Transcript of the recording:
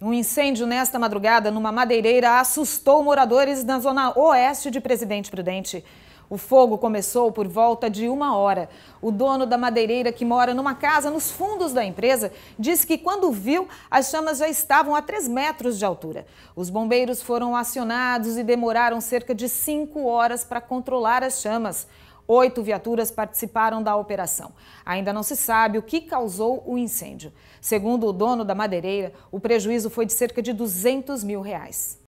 Um incêndio nesta madrugada numa madeireira assustou moradores na zona oeste de Presidente Prudente. O fogo começou por volta de uma hora. O dono da madeireira, que mora numa casa nos fundos da empresa, disse que quando viu, as chamas já estavam a 3 metros de altura. Os bombeiros foram acionados e demoraram cerca de cinco horas para controlar as chamas. Oito viaturas participaram da operação. Ainda não se sabe o que causou o incêndio. Segundo o dono da madeireira, o prejuízo foi de cerca de 200 mil reais.